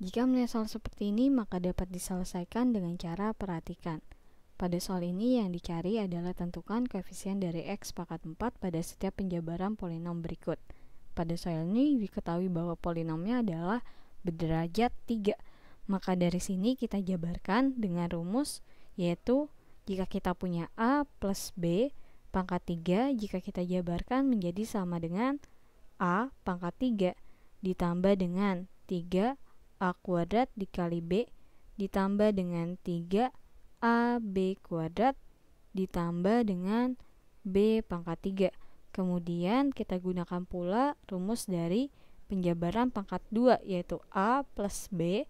Jika melihat soal seperti ini, maka dapat diselesaikan dengan cara perhatikan. Pada soal ini yang dicari adalah tentukan koefisien dari x pangkat 4 pada setiap penjabaran polinom berikut. Pada soal ini diketahui bahwa polinomnya adalah berderajat 3. Maka dari sini kita jabarkan dengan rumus yaitu jika kita punya A plus B pangkat 3 jika kita jabarkan menjadi sama dengan A pangkat 3 ditambah dengan 3 A kuadrat dikali B ditambah dengan 3AB kuadrat ditambah dengan B pangkat 3. Kemudian kita gunakan pula rumus dari penjabaran pangkat 2 yaitu A plus B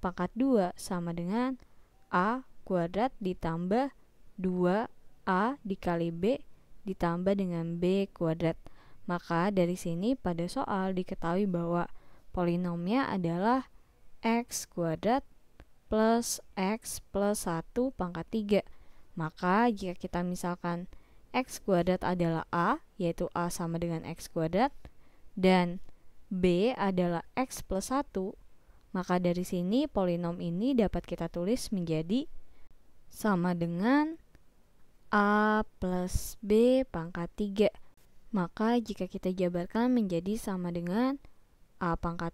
pangkat 2 sama dengan A kuadrat ditambah 2A dikali B ditambah dengan B kuadrat. Maka dari sini pada soal diketahui bahwa polinomnya adalah x kuadrat plus x plus 1 pangkat 3. Maka jika kita misalkan x kuadrat adalah a, yaitu a sama dengan x kuadrat, dan b adalah x plus 1, maka dari sini polinom ini dapat kita tulis menjadi sama dengan a plus b pangkat 3. Maka jika kita jabarkan menjadi sama dengan a pangkat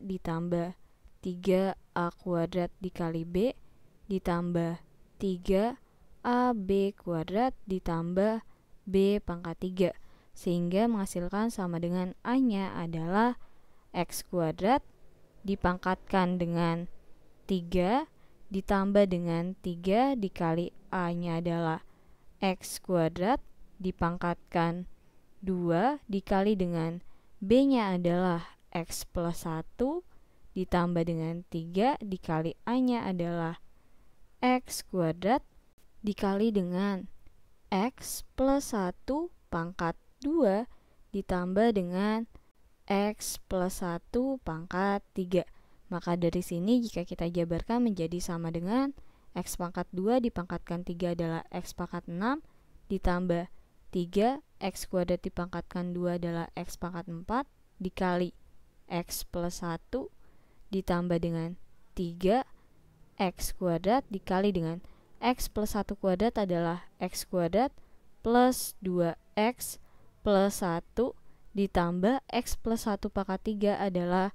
3 ditambah 3A kuadrat dikali B ditambah 3AB kuadrat ditambah B pangkat 3 sehingga menghasilkan sama dengan A-nya adalah X kuadrat dipangkatkan dengan 3 ditambah dengan 3 dikali A-nya adalah X kuadrat dipangkatkan 2 dikali dengan B-nya adalah X plus 1 ditambah dengan 3 dikali A-nya adalah X kuadrat dikali dengan X plus 1 pangkat 2 ditambah dengan X plus 1 pangkat 3 maka dari sini jika kita jabarkan menjadi sama dengan X pangkat 2 dipangkatkan 3 adalah X pangkat 6 ditambah 3 X kuadrat dipangkatkan 2 adalah X pangkat 4 dikali X plus 1 ditambah dengan 3x kuadrat dikali dengan x plus 1 kuadrat adalah x kuadrat plus 2x plus 1 ditambah x plus 1 pangkat 3 adalah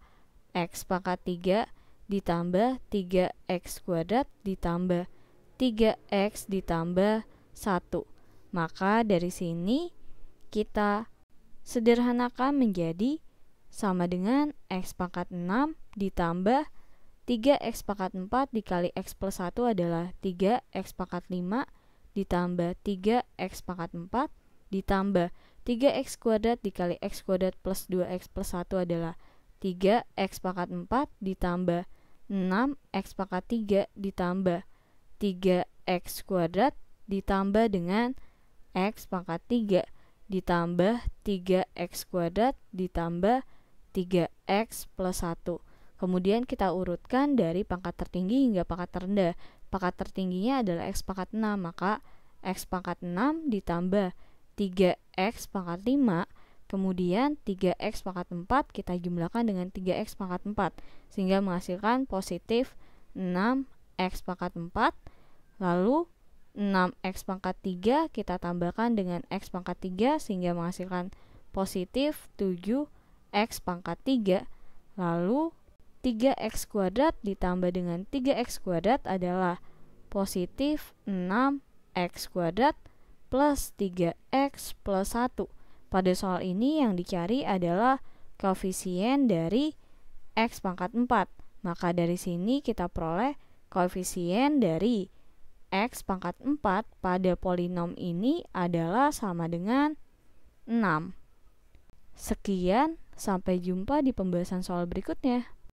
x pangkat 3 ditambah 3x kuadrat ditambah 3x ditambah 1. Maka dari sini kita sederhanakan menjadi sama dengan X pangkat 6 ditambah 3x pangkat 4 dikali x plus 1 adalah 3x pangkat 5 ditambah 3x pangkat 4 ditambah 3x kuadrat dikali x kuadrat plus 2x plus 1 adalah 3x pangkat 4 ditambah 6x pangkat 3 ditambah 3x kuadrat ditambah dengan x pangkat 3 ditambah 3x kuadrat ditambah 3x 3x plus 1 Kemudian kita urutkan dari pangkat tertinggi hingga pangkat terendah. Pangkat tertingginya adalah x pangkat 6, maka x pangkat 6 ditambah 3x pangkat 5, kemudian 3x pangkat 4 kita jumlahkan dengan 3x pangkat 4, sehingga menghasilkan positif 6x pangkat 4, lalu 6x pangkat 3 kita tambahkan dengan x pangkat 3 sehingga menghasilkan positif 7 X pangkat 3 lalu 3X kuadrat ditambah dengan 3X kuadrat adalah positif 6X kuadrat plus 3X plus 1 pada soal ini yang dicari adalah koefisien dari X pangkat 4 maka dari sini kita peroleh koefisien dari X pangkat 4 pada polinom ini adalah sama dengan 6 Sekian Sampai jumpa di pembahasan soal berikutnya.